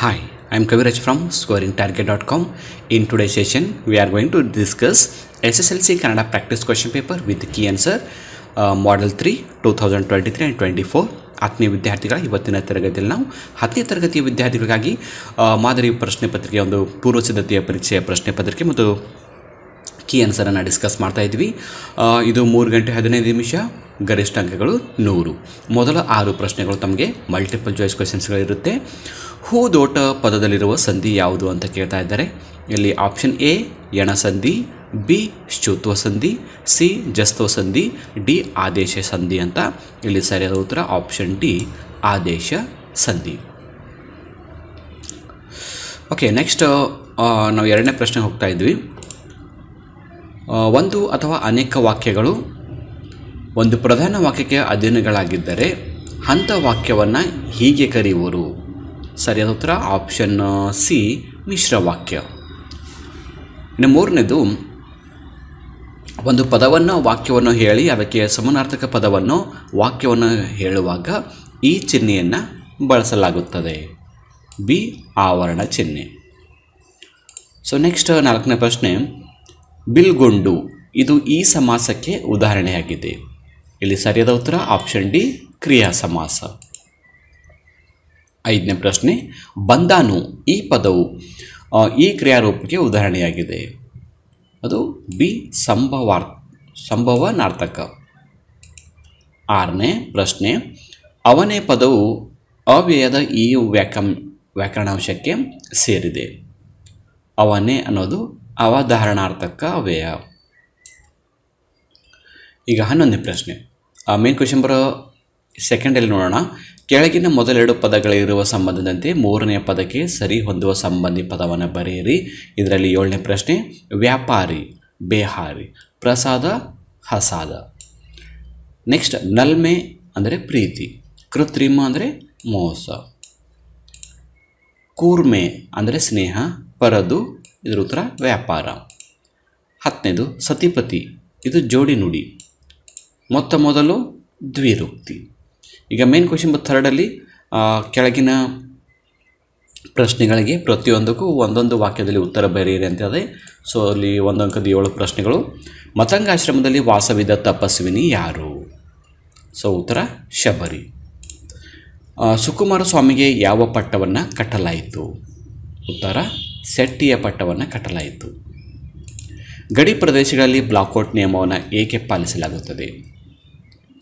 Hi Hi, session Kaviraj from scoringtarget.com. In today's session, we are going to discuss SSLC Canada practice question paper with key answer uh, Model 3 2023 and 24. ಆತ್ಮೀಯ ವಿದ್ಯಾರ್ಥಿಗಳ ಇವತ್ತಿನ ತರಗತಿಯಲ್ಲಿ ನಾವು ಹತ್ತನೇ ತರಗತಿಯ ವಿದ್ಯಾರ್ಥಿಗಳಿಗಾಗಿ ಮಾದರಿ ಪ್ರಶ್ನೆ ಪತ್ರಿಕೆ ಒಂದು ಪೂರ್ವ ಸಿದ್ಧತೆಯ ಪರೀಕ್ಷೆಯ ಪ್ರಶ್ನೆ ಪತ್ರಿಕೆ ಮತ್ತು ಕೀ ಆನ್ಸರನ್ನು ಡಿಸ್ಕಸ್ ಮಾಡ್ತಾ ಇದ್ವಿ ಇದು ಮೂರು ಗಂಟೆ ಹದಿನೈದು ನಿಮಿಷ ಗರಿಷ್ಠ ಅಂಕಗಳು ನೂರು ಮೊದಲ ಆರು ಪ್ರಶ್ನೆಗಳು ತಮಗೆ ಮಲ್ಟಿಪಲ್ ಚಾಯ್ಸ್ ಕ್ವೆಶನ್ಸ್ಗಳಿರುತ್ತೆ ದೋಟ ಪದದಲ್ಲಿರುವ ಸಂಧಿ ಯಾವುದು ಅಂತ ಕೇಳ್ತಾ ಇದ್ದಾರೆ ಇಲ್ಲಿ ಆಪ್ಷನ್ ಎ ಸಂಧಿ ಬಿ ಶ್ಚುತ್ವ ಸಂಧಿ ಸಿ ಜಸ್ತ್ವ ಸಂಧಿ ಡಿ ಆದೇಶ ಸಂಧಿ ಅಂತ ಇಲ್ಲಿ ಸರಿಯಾದ ಉತ್ತರ ಆಪ್ಷನ್ ಡಿ ಆದೇಶ ಸಂಧಿ ಓಕೆ ನೆಕ್ಸ್ಟ್ ನಾವು ಎರಡನೇ ಪ್ರಶ್ನೆಗೆ ಹೋಗ್ತಾ ಇದ್ವಿ ಒಂದು ಅಥವಾ ಅನೇಕ ವಾಕ್ಯಗಳು ಒಂದು ಪ್ರಧಾನ ವಾಕ್ಯಕ್ಕೆ ಅಧೀನಗಳಾಗಿದ್ದರೆ ಅಂಥ ವಾಕ್ಯವನ್ನು ಹೀಗೆ ಕರೆಯುವರು ಸರಿಯಾದ ಉತ್ತರ ಆಪ್ಷನ್ ಸಿ uh, ಮಿಶ್ರ ವಾಕ್ಯ ಇನ್ನು ಮೂರನೇದು ಒಂದು ಪದವನ್ನು ವಾಕ್ಯವನ್ನು ಹೇಳಿ ಅದಕ್ಕೆ ಸಮನಾರ್ಥಕ ಪದವನ್ನು ವಾಕ್ಯವನ್ನು ಹೇಳುವಾಗ ಈ ಚಿಹ್ನೆಯನ್ನು ಬಳಸಲಾಗುತ್ತದೆ ಬಿ ಆವರಣ ಚಿಹ್ನೆ ಸೊ ನೆಕ್ಸ್ಟ್ ನಾಲ್ಕನೇ ಪ್ರಶ್ನೆ ಬಿಲ್ಗೊಂಡು ಇದು ಈ ಸಮಾಸಕ್ಕೆ ಉದಾಹರಣೆಯಾಗಿದೆ ಇಲ್ಲಿ ಸರಿಯಾದ ಉತ್ತರ ಆಪ್ಷನ್ ಡಿ ಕ್ರಿಯಾ ಸಮಾಸ ಐದನೇ ಪ್ರಶ್ನೆ ಬಂದಾನು ಈ ಪದವು ಈ ಕ್ರಿಯಾರೂಪಕ್ಕೆ ಉದಾಹರಣೆಯಾಗಿದೆ ಅದು ಬಿ ಸಂಭವಾರ್ ಸಂಭವನಾರ್ಥಕ ಆರನೇ ಪ್ರಶ್ನೆ ಅವನೇ ಪದವು ಅವ್ಯಯದ ಈ ವ್ಯಾಕ ವ್ಯಾಕರಣಾಂಶಕ್ಕೆ ಸೇರಿದೆ ಅವನೇ ಅನ್ನೋದು ಅವಧಾರಣಾರ್ಥಕ ಅವ್ಯಯ ಈಗ ಹನ್ನೊಂದನೇ ಪ್ರಶ್ನೆ ಮೇನ್ ಕ್ವೆಶನ್ ಬರೋ ಸೆಕೆಂಡಲ್ಲಿ ನೋಡೋಣ ಕೆಳಗಿನ ಮೊದಲೆರಡು ಪದಗಳಿರುವ ಸಂಬಂಧದಂತೆ ಮೂರನೆಯ ಪದಕ್ಕೆ ಸರಿ ಹೊಂದುವ ಸಂಬಂಧಿ ಪದವನ್ನು ಬರೆಯಿರಿ ಇದರಲ್ಲಿ ಏಳನೇ ಪ್ರಶ್ನೆ ವ್ಯಾಪಾರಿ ಬೇಹಾರಿ ಪ್ರಸಾದ ಹಸಾದ ನೆಕ್ಸ್ಟ್ ನಲ್ಮೆ ಅಂದರೆ ಪ್ರೀತಿ ಕೃತ್ರಿಮ ಅಂದರೆ ಮೋಸ ಕೂರ್ಮೆ ಅಂದರೆ ಸ್ನೇಹ ಪರದು ಇದರ ಉತ್ತರ ವ್ಯಾಪಾರ ಹತ್ತನೇದು ಸತಿಪತಿ ಇದು ಜೋಡಿ ನುಡಿ ಮೊತ್ತ ಮೊದಲು ದ್ವಿರುಕ್ತಿ ಈಗ ಮೇನ್ ಕ್ವೆಶನ್ ಥರ್ಡಲ್ಲಿ ಕೆಳಗಿನ ಪ್ರಶ್ನೆಗಳಿಗೆ ಪ್ರತಿಯೊಂದಕ್ಕೂ ಒಂದೊಂದು ವಾಕ್ಯದಲ್ಲಿ ಉತ್ತರ ಬರೆಯಿರಿ ಅಂತದೆ ಸೊ ಅಲ್ಲಿ ಒಂದೊಂದು ಏಳು ಪ್ರಶ್ನೆಗಳು ಮತಂಗಾಶ್ರಮದಲ್ಲಿ ವಾಸವಿದ ತಪಸ್ವಿನಿ ಯಾರು ಸೊ ಉತ್ತರ ಶಬರಿ ಸುಕುಮಾರ ಸ್ವಾಮಿಗೆ ಯಾವ ಪಟ್ಟವನ್ನು ಕಟ್ಟಲಾಯಿತು ಉತ್ತರ ಸೆಟ್ಟಿಯ ಪಟ್ಟವನ್ನು ಕಟ್ಟಲಾಯಿತು ಗಡಿ ಪ್ರದೇಶಗಳಲ್ಲಿ ಬ್ಲಾಕೌಟ್ ನಿಯಮವನ್ನು ಏಕೆ ಪಾಲಿಸಲಾಗುತ್ತದೆ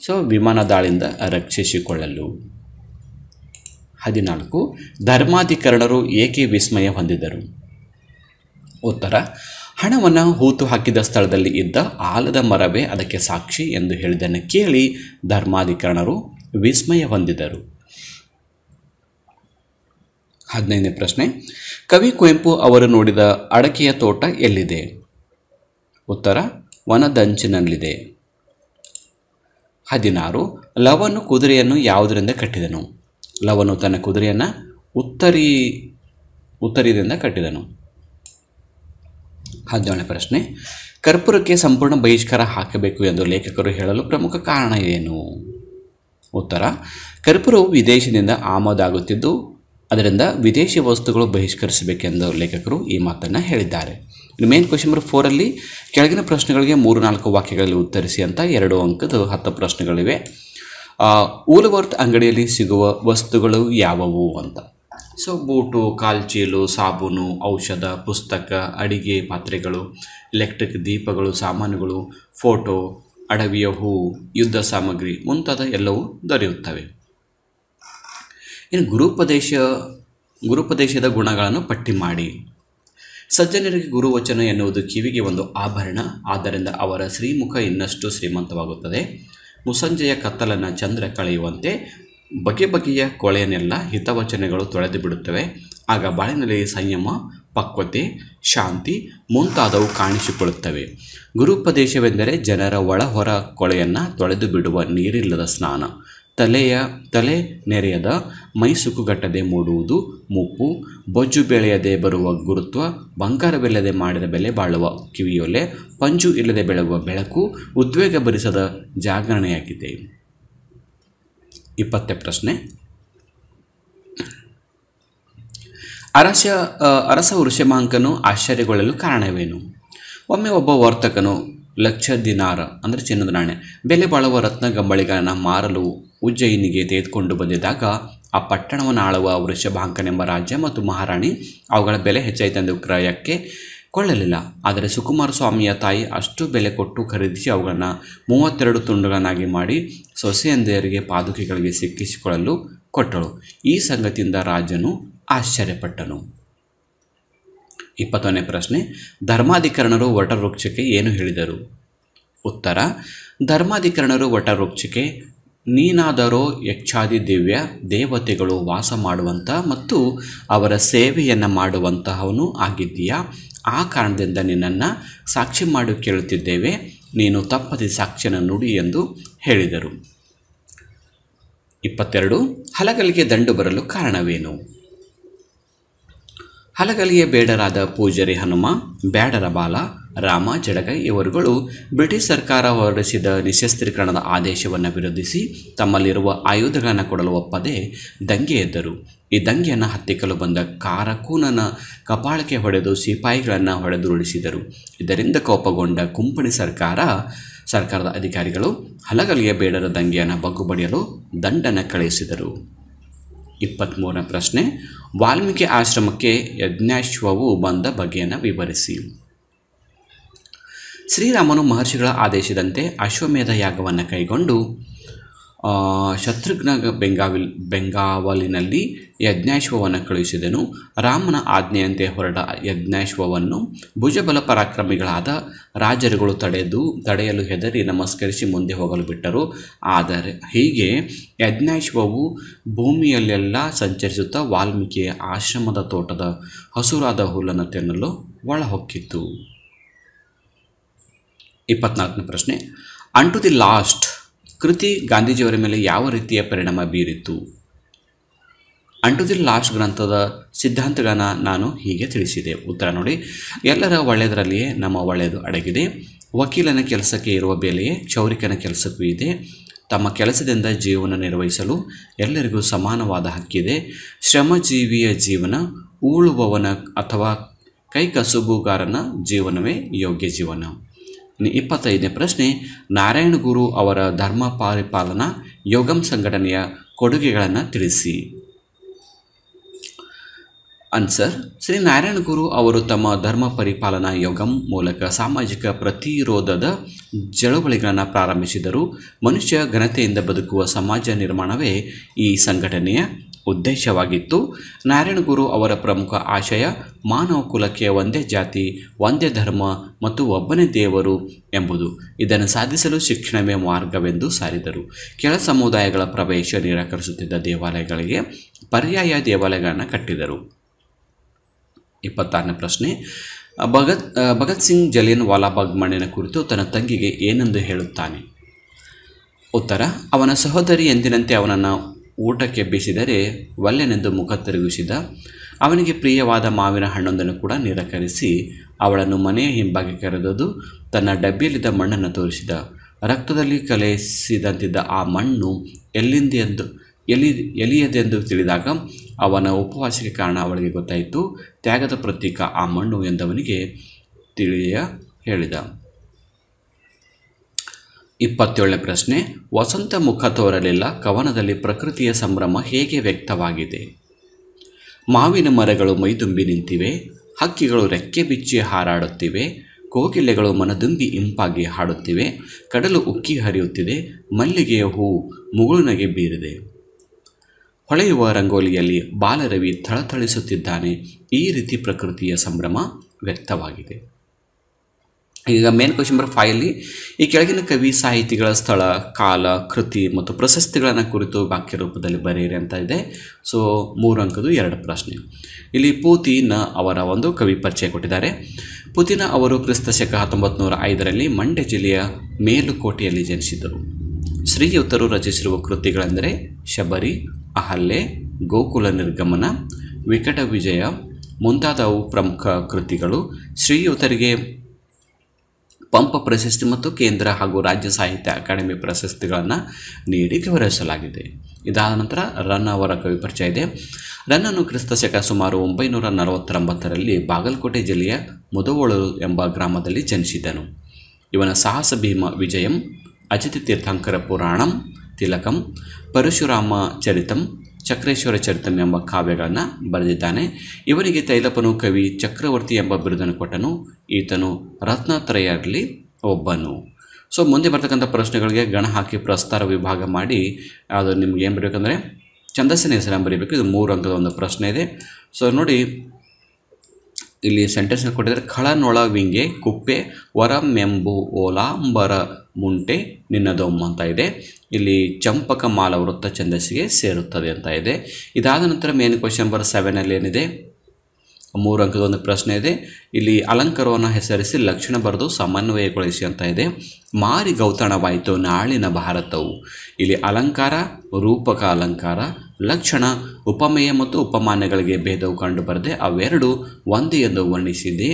ಸೊ ವಿಮಾನ ದಾಳಿಯಿಂದ ರಕ್ಷಿಸಿಕೊಳ್ಳಲು ಹದಿನಾಲ್ಕು ಧರ್ಮಾಧಿಕರಣರು ಏಕೆ ವಿಸ್ಮಯ ಹೊಂದಿದರು ಉತ್ತರ ಹಣವನ್ನು ಹೂತು ಹಾಕಿದ ಸ್ಥಳದಲ್ಲಿ ಇದ್ದ ಆಲದ ಮರವೇ ಅದಕ್ಕೆ ಸಾಕ್ಷಿ ಎಂದು ಹೇಳಿದ್ದನ್ನು ಕೇಳಿ ಧರ್ಮಾಧಿಕರಣರು ವಿಸ್ಮಯ ಹೊಂದಿದರು ಹದಿನೈದನೇ ಪ್ರಶ್ನೆ ಕವಿ ಕುವೆಂಪು ಅವರು ನೋಡಿದ ಅಡಕೆಯ ತೋಟ ಎಲ್ಲಿದೆ ಉತ್ತರ ವನದಂಚಿನಲ್ಲಿದೆ ಹದಿನಾರು ಲವನು ಕುದುರೆಯನ್ನು ಯಾವುದರಿಂದ ಕಟ್ಟಿದನು ಲವನು ತನ್ನ ಕುದುರೆಯನ್ನು ಉತ್ತರಿ ಉತ್ತರಿದಿಂದ ಕಟ್ಟಿದನು ಹದಿನೇಳನೇ ಪ್ರಶ್ನೆ ಕರ್ಪೂರಕ್ಕೆ ಸಂಪೂರ್ಣ ಬಹಿಷ್ಕಾರ ಹಾಕಬೇಕು ಎಂದು ಲೇಖಕರು ಹೇಳಲು ಪ್ರಮುಖ ಕಾರಣ ಏನು ಉತ್ತರ ಕರ್ಪೂರವು ವಿದೇಶದಿಂದ ಆಮದಾಗುತ್ತಿದ್ದು ಅದರಿಂದ ವಿದೇಶಿ ವಸ್ತುಗಳು ಬಹಿಷ್ಕರಿಸಬೇಕೆಂದು ಲೇಖಕರು ಈ ಮಾತನ್ನು ಹೇಳಿದ್ದಾರೆ ಇನ್ನು ಮೇನ್ ಕ್ವೆಶನ್ ನಂಬರ್ ಫೋರಲ್ಲಿ ಕೆಳಗಿನ ಪ್ರಶ್ನೆಗಳಿಗೆ ಮೂರು ನಾಲ್ಕು ವಾಕ್ಯಗಳಲ್ಲಿ ಉತ್ತರಿಸಿ ಅಂತ ಎರಡು ಅಂಕದ ಹತ್ತು ಪ್ರಶ್ನೆಗಳಿವೆ ಊಲವರ್ತ್ ಅಂಗಡಿಯಲ್ಲಿ ಸಿಗುವ ವಸ್ತುಗಳು ಯಾವುವು ಅಂತ ಸೊ ಬೂಟು ಕಾಲ್ಚೀಲು ಸಾಬೂನು ಔಷಧ ಪುಸ್ತಕ ಅಡಿಗೆ ಪಾತ್ರೆಗಳು ಎಲೆಕ್ಟ್ರಿಕ್ ದೀಪಗಳು ಸಾಮಾನುಗಳು ಫೋಟೋ ಅಡವಿಯ ಹೂ ಯುದ್ಧ ಸಾಮಗ್ರಿ ಮುಂತಾದ ಎಲ್ಲವೂ ದೊರೆಯುತ್ತವೆ ಇನ್ನು ಗುರುಪದೇಶ ಗುರುಪದೇಶದ ಗುಣಗಳನ್ನು ಪಟ್ಟಿ ಮಾಡಿ ಸಜ್ಜನರಿಗೆ ಗುರುವಚನ ಎನ್ನುವುದು ಕಿವಿಗೆ ಒಂದು ಆಭರಣ ಆದ್ದರಿಂದ ಅವರ ಶ್ರೀಮುಖ ಇನ್ನಷ್ಟು ಶ್ರೀಮಂತವಾಗುತ್ತದೆ ಮುಸಂಜೆಯ ಕತ್ತಲನ್ನು ಚಂದ್ರ ಕಳೆಯುವಂತೆ ಬಗೆ ಬಗೆಯ ಕೊಳೆಯನ್ನೆಲ್ಲ ಹಿತವಚನಗಳು ತೊಳೆದು ಬಿಡುತ್ತವೆ ಆಗ ಬಾಳಿನಲ್ಲಿ ಸಂಯಮ ಪಕ್ವತೆ ಶಾಂತಿ ಮುಂತಾದವು ಕಾಣಿಸಿಕೊಳ್ಳುತ್ತವೆ ಗುರುಪದೇಶವೆಂದರೆ ಜನರ ಹೊರ ಕೊಳೆಯನ್ನು ತೊಳೆದು ಬಿಡುವ ನೀರಿಲ್ಲದ ಸ್ನಾನ ತಲೆಯ ತಲೆ ನೆರೆಯದ ಮೈಸುಕುಗಟ್ಟದೆ ಮೂಡುವುದು ಮುಪ್ಪು ಬೊಜ್ಜು ಬೆಳೆಯದೆ ಬರುವ ಗುರುತ್ವ ಬಂಗಾರವಿಲ್ಲದೆ ಮಾಡಿದ ಬೆಲೆ ಬಾಳುವ ಕಿವಿಯೊಲೆ ಪಂಜು ಇಲ್ಲದೆ ಬೆಳಗುವ ಬೆಳಕು ಉದ್ವೇಗ ಭರಿಸದ ಜಾಗರಣೆಯಾಗಿದೆ ಇಪ್ಪತ್ತನೇ ಪ್ರಶ್ನೆ ಅರಸ ಅರಸ ವೃಷಮಾಂಕನು ಆಶ್ಚರ್ಯಗೊಳ್ಳಲು ಕಾರಣವೇನು ಒಮ್ಮೆ ಒಬ್ಬ ವರ್ತಕನು ಲಕ್ಷ ದಿನಾರ ಅಂದರೆ ಚಿನ್ನದ ನಾಣೆ ಬೆಲೆ ಬಾಳುವ ರತ್ನ ಗಂಬಳಿಗಳನ್ನು ಮಾರಲು ಉಜ್ಜಯಿನಿಗೆ ತೆಗೆದುಕೊಂಡು ಬಂದಿದ್ದಾಗ ಆ ಪಟ್ಟಣವನ್ನು ಆಳುವ ವೃಷಭಾಂಕನೆಂಬ ರಾಜ್ಯ ಮತ್ತು ಮಹಾರಾಣಿ ಅವುಗಳ ಬೆಲೆ ಹೆಚ್ಚಾಯಿತೆಂದು ಕ್ರಯಕ್ಕೆ ಕೊಳ್ಳಲಿಲ್ಲ ಆದರೆ ಸುಕುಮಾರ ಸ್ವಾಮಿಯ ತಾಯಿ ಅಷ್ಟು ಬೆಲೆ ಕೊಟ್ಟು ಖರೀದಿಸಿ ಅವುಗಳನ್ನು ಮೂವತ್ತೆರಡು ತುಂಡುಗಳನ್ನಾಗಿ ಮಾಡಿ ಸೊಸೆಯಂದೆಯರಿಗೆ ಪಾದುಕೆಗಳಿಗೆ ಸಿಕ್ಕಿಸಿಕೊಳ್ಳಲು ಕೊಟ್ಟಳು ಈ ಸಂಗತಿಯಿಂದ ರಾಜನು ಆಶ್ಚರ್ಯಪಟ್ಟನು ಇಪ್ಪತ್ತೊಂದನೇ ಪ್ರಶ್ನೆ ಧರ್ಮಾಧಿಕರಣರು ವಟವೃಕ್ಷಕ್ಕೆ ಏನು ಹೇಳಿದರು ಉತ್ತರ ಧರ್ಮಾಧಿಕರಣರು ವಟವೃಕ್ಷಕ್ಕೆ ನೀನಾದರೋ ಯಕ್ಷಾದಿ ದಿವ್ಯ ದೇವತೆಗಳು ವಾಸ ಮಾಡುವಂಥ ಮತ್ತು ಅವರ ಸೇವೆಯನ್ನು ಮಾಡುವಂತಹವನು ಆಗಿದ್ದೀಯಾ ಆ ಕಾರಣದಿಂದ ನಿನ್ನನ್ನು ಸಾಕ್ಷಿ ಮಾಡಿ ಕೇಳುತ್ತಿದ್ದೇವೆ ನೀನು ತಪ್ಪದೆ ಸಾಕ್ಷಿಯನ್ನು ನುಡಿ ಎಂದು ಹೇಳಿದರು ಇಪ್ಪತ್ತೆರಡು ಹಲಗಲಿಗೆ ದಂಡು ಬರಲು ಕಾರಣವೇನು ಹಲಗಲಿಗೆ ಬೇಡರಾದ ಪೂಜಾರಿ ಹನುಮ ಬ್ಯಾಡರ ಬಾಲ ರಾಮ ಜಡಗೈಯವರುಗಳು ಬ್ರಿಟಿಷ್ ಸರ್ಕಾರ ಹೊರಡಿಸಿದ ನಿಶಸ್ತ್ರೀಕರಣದ ಆದೇಶವನ್ನು ವಿರೋಧಿಸಿ ತಮ್ಮಲ್ಲಿರುವ ಆಯುಧಗಳನ್ನು ಕೊಡಲು ಒಪ್ಪದೆ ದಂಗೆ ಎದ್ದರು ಈ ದಂಗೆಯನ್ನು ಹತ್ತಿಕ್ಕಲು ಬಂದ ಕಾರಕೂನನ ಕಪಾಳಕ್ಕೆ ಹೊಡೆದು ಸಿಪಾಯಿಗಳನ್ನು ಹೊಡೆದುರುಳಿಸಿದರು ಇದರಿಂದ ಕೋಪಗೊಂಡ ಕುಂಪಣಿ ಸರ್ಕಾರ ಸರ್ಕಾರದ ಅಧಿಕಾರಿಗಳು ಹಲಗಲಿಯ ಬೇಡರ ದಂಗೆಯನ್ನು ಬಗ್ಗುಬಡಿಯಲು ದಂಡನ ಕಳುಹಿಸಿದರು ಇಪ್ಪತ್ತ್ಮೂರನೇ ಪ್ರಶ್ನೆ ವಾಲ್ಮೀಕಿ ಆಶ್ರಮಕ್ಕೆ ಯಜ್ಞಾಶ್ವವು ಬಂದ ಬಗೆಯನ್ನು ವಿವರಿಸಿ ಶ್ರೀರಾಮನು ಮಹರ್ಷಿಗಳ ಆದೇಶದಂತೆ ಅಶ್ವಮೇಧ ಯಾಗವನ್ನು ಕೈಗೊಂಡು ಶತ್ರುಘ್ನ ಬೆಂಗಾವಿಲ್ ಬೆಂಗಾವಲಿನಲ್ಲಿ ಯಜ್ಞಾಶ್ವವನ್ನು ಕಳುಹಿಸಿದನು ರಾಮನ ಆಜ್ಞೆಯಂತೆ ಹೊರಟ ಯಜ್ಞಾಶ್ವವನ್ನು ಭುಜಬಲ ಪರಾಕ್ರಮಿಗಳಾದ ರಾಜರುಗಳು ತಡೆದು ತಡೆಯಲು ಹೆದರಿ ನಮಸ್ಕರಿಸಿ ಮುಂದೆ ಹೋಗಲು ಬಿಟ್ಟರು ಆದರೆ ಹೀಗೆ ಯಜ್ಞಾಶ್ವವು ಭೂಮಿಯಲ್ಲೆಲ್ಲ ಸಂಚರಿಸುತ್ತಾ ವಾಲ್ಮೀಕಿಯ ಆಶ್ರಮದ ತೋಟದ ಹಸುರಾದ ಹುಲ್ಲನ್ನು ತಿನ್ನಲು ಒಳಹೊಕ್ಕಿತು ಇಪ್ಪತ್ನಾಲ್ಕನೇ ಪ್ರಶ್ನೆ ಅನ್ ಟು ದಿ ಲಾಸ್ಟ್ ಕೃತಿ ಗಾಂಧೀಜಿಯವರ ಮೇಲೆ ಯಾವ ರೀತಿಯ ಪರಿಣಾಮ ಬೀರಿತು ಟು ದಿ ಲಾಸ್ಟ್ ಗ್ರಂಥದ ಸಿದ್ಧಾಂತಗಳನ್ನು ನಾನು ಹೀಗೆ ತಿಳಿಸಿದೆ ಉತ್ತರ ನೋಡಿ ಎಲ್ಲರ ಒಳ್ಳೆಯದರಲ್ಲಿಯೇ ನಮ್ಮ ಒಳ್ಳೆಯದು ಅಡಗಿದೆ ವಕೀಲನ ಕೆಲಸಕ್ಕೆ ಇರುವ ಬೆಲೆಯೇ ಚೌರಿಕನ ಕೆಲಸಕ್ಕೂ ಇದೆ ತಮ್ಮ ಕೆಲಸದಿಂದ ಜೀವನ ನಿರ್ವಹಿಸಲು ಎಲ್ಲರಿಗೂ ಸಮಾನವಾದ ಹಕ್ಕಿದೆ ಶ್ರಮಜೀವಿಯ ಜೀವನ ಉಳುವವನ ಅಥವಾ ಕೈಕಸುಬುಗಾರನ ಜೀವನವೇ ಯೋಗ್ಯ ಜೀವನ ಇಪ್ಪತ್ತೈದನೇ ಪ್ರಶ್ನೆ ನಾರಾಯಣ ಗುರು ಅವರ ಧರ್ಮ ಪರಿಪಾಲನಾ ಯೋಗಂ ಸಂಘಟನೆಯ ಕೊಡುಗೆಗಳನ್ನು ತಿಳಿಸಿ ಆನ್ಸರ್ ಶ್ರೀ ನಾರಾಯಣ ಗುರು ಅವರು ತಮ್ಮ ಧರ್ಮ ಪರಿಪಾಲನಾ ಯೋಗಂ ಮೂಲಕ ಸಾಮಾಜಿಕ ಪ್ರತಿರೋಧದ ಚಳವಳಿಗಳನ್ನು ಪ್ರಾರಂಭಿಸಿದರು ಮನುಷ್ಯ ಘನತೆಯಿಂದ ಬದುಕುವ ಸಮಾಜ ನಿರ್ಮಾಣವೇ ಈ ಸಂಘಟನೆಯ ಉದ್ದೇಶವಾಗಿತ್ತು ನಾರಾಯಣಗುರು ಅವರ ಪ್ರಮುಖ ಆಶಯ ಮಾನವ ಕುಲಕ್ಕೆ ಒಂದೇ ಜಾತಿ ಒಂದೇ ಧರ್ಮ ಮತ್ತು ಒಬ್ಬನೇ ದೇವರು ಎಂಬುದು ಇದನ್ನು ಸಾಧಿಸಲು ಶಿಕ್ಷಣವೇ ಮಾರ್ಗವೆಂದು ಸಾರಿದರು ಕೆಳ ಸಮುದಾಯಗಳ ಪ್ರವೇಶ ನಿರಾಕರಿಸುತ್ತಿದ್ದ ದೇವಾಲಯಗಳಿಗೆ ಪರ್ಯಾಯ ದೇವಾಲಯಗಳನ್ನು ಕಟ್ಟಿದರು ಇಪ್ಪತ್ತಾರನೇ ಪ್ರಶ್ನೆ ಭಗತ್ ಭಗತ್ ಸಿಂಗ್ ಜಲಿಯನ್ ವಾಲಾಬಾಗ್ ಮಣ್ಣಿನ ಕುರಿತು ತನ್ನ ತಂಗಿಗೆ ಏನೆಂದು ಹೇಳುತ್ತಾನೆ ಉತ್ತರ ಅವನ ಸಹೋದರಿ ಎಂದಿನಂತೆ ಅವನನ್ನು ಊಟಕ್ಕೆ ಬೀಸಿದರೆ ವಲ್ಲೆನೆಂದು ಮುಖ ತಿರುಗಿಸಿದ ಅವನಿಗೆ ಪ್ರಿಯವಾದ ಮಾವಿನ ಹಣ್ಣೊಂದನ್ನು ಕೂಡ ನಿರಾಕರಿಸಿ ಅವಳನ್ನು ಮನೆಯ ಹಿಂಬಾಗಿ ಕರೆದದು ತನ್ನ ಡಬ್ಬಿಯಲ್ಲಿದ್ದ ಮಣ್ಣನ್ನು ತೋರಿಸಿದ ರಕ್ತದಲ್ಲಿ ಕಲೆಸಿದಂತಿದ್ದ ಆ ಮಣ್ಣು ಎಂದು ಎಲ್ಲಿ ಎಲಿಯದೆಂದು ತಿಳಿದಾಗ ಅವನ ಉಪವಾಸಕ್ಕೆ ಕಾರಣ ಅವಳಿಗೆ ಗೊತ್ತಾಯಿತು ತ್ಯಾಗದ ಪ್ರತೀಕ ಆ ಮಣ್ಣು ಎಂದವನಿಗೆ ತಿಳಿಯ ಹೇಳಿದ ಇಪ್ಪತ್ತೇಳನೇ ಪ್ರಶ್ನೆ ವಸಂತ ಮುಖ ತೋರಲಿಲ್ಲ ಕವನದಲ್ಲಿ ಪ್ರಕೃತಿಯ ಸಂಭ್ರಮ ಹೇಗೆ ವ್ಯಕ್ತವಾಗಿದೆ ಮಾವಿನ ಮರಗಳು ಮೈದುಂಬಿ ನಿಂತಿವೆ ಹಕ್ಕಿಗಳು ರೆಕ್ಕೆ ಬಿಚ್ಚಿ ಹಾರಾಡುತ್ತಿವೆ ಕೋಗಿಲೆಗಳು ಮನದುಂಬಿ ಇಂಪಾಗಿ ಹಾಡುತ್ತಿವೆ ಕಡಲು ಉಕ್ಕಿ ಹರಿಯುತ್ತಿದೆ ಮಲ್ಲಿಗೆಯ ಹೂವು ಮುಗುಳುನಗೆ ಬೀರಿದೆ ಹೊಳೆಯುವ ರಂಗೋಲಿಯಲ್ಲಿ ಬಾಲರವಿ ಥಳಥಳಿಸುತ್ತಿದ್ದಾನೆ ಈ ರೀತಿ ಪ್ರಕೃತಿಯ ಸಂಭ್ರಮ ವ್ಯಕ್ತವಾಗಿದೆ ಈಗ ಮೇನ್ ಕ್ವಶನ್ ಫೈವ್ ಫೈಲಿ ಈ ಕೆಳಗಿನ ಕವಿ ಸಾಹಿತಿಗಳ ಸ್ಥಳ ಕಾಲ ಕೃತಿ ಮತ್ತು ಪ್ರಶಸ್ತಿಗಳನ್ನು ಕುರಿತು ವಾಕ್ಯ ರೂಪದಲ್ಲಿ ಬರೆಯಿರಿ ಅಂತ ಇದೆ ಸೊ ಮೂರು ಅಂಕದು ಎರಡು ಪ್ರಶ್ನೆ ಇಲ್ಲಿ ಪೂತಿನ ಅವರ ಒಂದು ಕವಿ ಪರಿಚಯ ಕೊಟ್ಟಿದ್ದಾರೆ ಪುತಿನ ಅವರು ಕ್ರಿಸ್ತ ಶಕ ಹತ್ತೊಂಬತ್ತು ನೂರ ಐದರಲ್ಲಿ ಮಂಡ್ಯ ಜಿಲ್ಲೆಯ ಮೇಲುಕೋಟೆಯಲ್ಲಿ ಜನಿಸಿದ್ದರು ಶ್ರೀಯುತರು ರಚಿಸಿರುವ ಕೃತಿಗಳೆಂದರೆ ಶಬರಿ ಅಹಲ್ಲೆ ಗೋಕುಲ ನಿರ್ಗಮನ ವಿಕಟ ವಿಜಯ ಮುಂತಾದವು ಪ್ರಮುಖ ಕೃತಿಗಳು ಶ್ರೀಯುತರಿಗೆ ಪಂಪ ಪ್ರಶಸ್ತಿ ಮತ್ತು ಕೇಂದ್ರ ಹಾಗೂ ರಾಜ್ಯ ಸಾಹಿತ್ಯ ಅಕಾಡೆಮಿ ಪ್ರಶಸ್ತಿಗಳನ್ನು ನೀಡಿ ಗೌರವಿಸಲಾಗಿದೆ ಇದಾದ ನಂತರ ರನ್ ಅವರ ಕವಿ ಪರಿಚಯ ಇದೆ ರನ್ನನ್ನು ಕ್ರಿಸ್ತ ಶಕ ಸುಮಾರು ಒಂಬೈನೂರ ನಲವತ್ತೊಂಬತ್ತರಲ್ಲಿ ಬಾಗಲಕೋಟೆ ಜಿಲ್ಲೆಯ ಮುದುವಳು ಎಂಬ ಗ್ರಾಮದಲ್ಲಿ ಜನಿಸಿದನು ಇವನ ಸಾಹಸ ಭೀಮ ವಿಜಯಂ ಅಜಿತ ತೀರ್ಥಂಕರ ಪುರಾಣಂ ತಿಲಕಂ ಪರಶುರಾಮ ಚರಿತಂ ಚಕ್ರೇಶ್ವರ ಚರಿತಮ್ ಎಂಬ ಕಾವ್ಯಗಳನ್ನು ಬರೆದಿದ್ದಾನೆ ಇವರಿಗೆ ತೈಲಪನು ಕವಿ ಚಕ್ರವರ್ತಿ ಎಂಬ ಬಿರುದನ್ನು ಕೊಟ್ಟನು ಈತನು ರತ್ನತ್ರಯರಲ್ಲಿ ಒಬ್ಬನು ಸೊ ಮುಂದೆ ಬರ್ತಕ್ಕಂಥ ಪ್ರಶ್ನೆಗಳಿಗೆ ಗಣ ಹಾಕಿ ಪ್ರಸ್ತಾರ ವಿಭಾಗ ಮಾಡಿ ಅದು ನಿಮ್ಗೆ ಏನು ಬರಬೇಕಂದ್ರೆ ಛಂದಸ್ಸಿನ ಹೆಸರನ್ನು ಬರೀಬೇಕು ಇದು ಮೂರು ಅಂಕದ ಒಂದು ಪ್ರಶ್ನೆ ಇದೆ ಸೊ ನೋಡಿ ಇಲ್ಲಿ ಸೆಂಟೆನ್ಸ್ ಕೊಟ್ಟಿದ್ದಾರೆ ಖಳನೊಳವಿಂಗೆ ಕುಪ್ಪೆ ವರಮೆಂಬು ಓಲಾಂಬರ ಮುಂಟೆ ನಿನ್ನದೊಮ್ಮ ಅಂತ ಇದೆ ಇಲ್ಲಿ ಚಂಪಕ ಮಾಲ ವೃತ್ತ ಛಂದಸ್ಸಿಗೆ ಸೇರುತ್ತದೆ ಅಂತ ಇದೆ ಇದಾದ ನಂತರ ಮೇನ್ ಕ್ವಶನ್ ನಂಬರ್ ಸೆವೆನಲ್ಲಿ ಏನಿದೆ ಮೂರು ಅಂಕದ ಒಂದು ಪ್ರಶ್ನೆ ಇದೆ ಇಲ್ಲಿ ಅಲಂಕಾರವನ್ನು ಹೆಸರಿಸಿ ಲಕ್ಷಣ ಬರೆದು ಸಮನ್ವಯಗೊಳಿಸಿ ಅಂತ ಇದೆ ಮಾರಿ ಗೌತಣವಾಯಿತು ನಾಳಿನ ಭಾರತವು ಇಲ್ಲಿ ಅಲಂಕಾರ ರೂಪಕ ಅಲಂಕಾರ ಲಕ್ಷಣ ಉಪಮೇಯ ಮತ್ತು ಉಪಮಾನಗಳಿಗೆ ಭೇದವು ಕಂಡು ಬರದೆ ಅವೆರಡು ಒಂದೇ ಎಂದು ವರ್ಣಿಸಿದೆ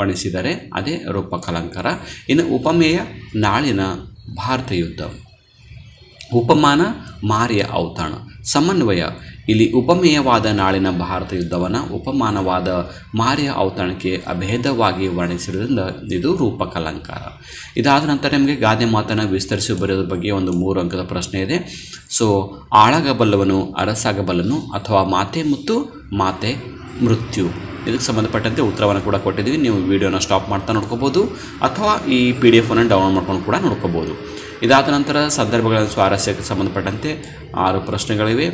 ವರ್ಣಿಸಿದರೆ ಅದೇ ರೂಪಕಲಂಕಾರ ಇನ್ನು ಉಪಮೇಯ ನಾಳಿನ ಭಾರತ ಯುದ್ಧ ಉಪಮಾನ ಮಾರಿಯ ಔತಣ ಸಮನ್ವಯ ಇಲ್ಲಿ ಉಪಮೇಯವಾದ ನಾಳಿನ ಭಾರತ ಯುದ್ಧವನ್ನು ಉಪಮಾನವಾದ ಮಾರಿಯ ಔತಣಕ್ಕೆ ಅಭೇದವಾಗಿ ವರ್ಣಿಸಿರೋದ್ರಿಂದ ಇದು ರೂಪಕಲಂಕಾರ ಇದಾದ ನಂತರ ನಿಮಗೆ ಗಾದೆ ಮಾತನ್ನು ವಿಸ್ತರಿಸಿ ಬರೆಯೋದ್ರ ಬಗ್ಗೆ ಒಂದು ಮೂರು ಅಂಕದ ಪ್ರಶ್ನೆ ಇದೆ ಸೊ ಆಳಗಬಲ್ಲವನು ಅರಸಾಗಬಲ್ಲನು ಅಥವಾ ಮಾತೆ ಮತ್ತು ಮಾತೆ ಮೃತ್ಯು ಇದಕ್ಕೆ ಸಂಬಂಧಪಟ್ಟಂತೆ ಉತ್ತರವನ್ನು ಕೂಡ ಕೊಟ್ಟಿದ್ದೀವಿ ನೀವು ವಿಡಿಯೋನ ಸ್ಟಾಪ್ ಮಾಡ್ತಾ ನೋಡ್ಕೋಬೋದು ಅಥವಾ ಈ ಪಿ ಡಿ ಎಫನ್ನು ಡೌನ್ಲೋಡ್ ಮಾಡ್ಕೊಂಡು ಕೂಡ ನೋಡ್ಕೋಬೋದು ಇದಾದ ನಂತರ ಸಂದರ್ಭಗಳ ಸ್ವಾರಸ್ಯಕ್ಕೆ ಸಂಬಂಧಪಟ್ಟಂತೆ ಆರು ಪ್ರಶ್ನೆಗಳಿವೆ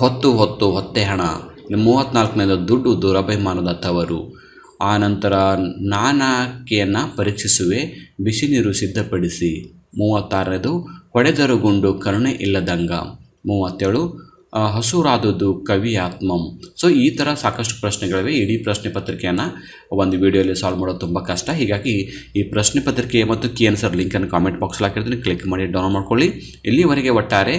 ಹೊತ್ತು ಹೊತ್ತು ಹೊತ್ತೆ ಹಣ ಮೂವತ್ತ್ನಾಲ್ಕನೇದು ದುಡ್ಡು ದುರಭಿಮಾನದ ತವರು ಆ ನಂತರ ನಾನಾಕೆಯನ್ನು ಪರೀಕ್ಷಿಸುವೆ ಬಿಸಿ ನೀರು ಸಿದ್ಧಪಡಿಸಿ ಮೂವತ್ತಾರನೇದು ಹೊಡೆದರು ಗುಂಡು ಕರುಣೆ ಇಲ್ಲದಂಗ ಮೂವತ್ತೇಳು ಹಸುರಾದದ್ದು ಕವಿ ಆತ್ಮಂ ಸೊ ಈ ಥರ ಸಾಕಷ್ಟು ಪ್ರಶ್ನೆಗಳಿವೆ ಇಡೀ ಪ್ರಶ್ನೆ ಪತ್ರಿಕೆಯನ್ನು ಒಂದು ವಿಡಿಯೋಲಿ ಸಾಲ್ವ್ ಮಾಡೋದು ತುಂಬ ಕಷ್ಟ ಹೀಗಾಗಿ ಈ ಪ್ರಶ್ನೆ ಪತ್ರಿಕೆ ಮತ್ತು ಕಿ ಆನ್ಸರ್ ಲಿಂಕನ್ನು ಕಾಮೆಂಟ್ ಬಾಕ್ಸಲ್ಲಿ ಹಾಕಿರ್ತೀನಿ ಕ್ಲಿಕ್ ಮಾಡಿ ಡೌನ್ಲೋಡ್ ಮಾಡ್ಕೊಳ್ಳಿ ಇಲ್ಲಿವರೆಗೆ ಒಟ್ಟಾರೆ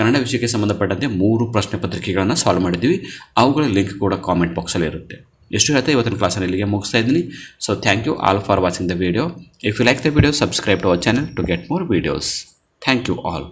ಕನ್ನಡ ವಿಷಯಕ್ಕೆ ಸಂಬಂಧಪಟ್ಟಂತೆ ಮೂರು ಪ್ರಶ್ನೆ ಪತ್ರಿಕೆಗಳನ್ನು ಸಾಲ್ವ್ ಮಾಡಿದ್ದೀವಿ ಅವುಗಳ ಲಿಂಕ್ ಕೂಡ ಕಾಮೆಂಟ್ ಬಾಕ್ಸಲ್ಲಿ ಇರುತ್ತೆ ಎಷ್ಟು ಹೇಳ್ತಾ ಇವತ್ತಿನ ಕ್ಲಾಸನ್ನು ಇಲ್ಲಿಗೆ ಮುಗಿಸ್ತಾ ಇದ್ದೀನಿ so thank you all for watching the video if you like the video subscribe to our channel to get more videos thank you all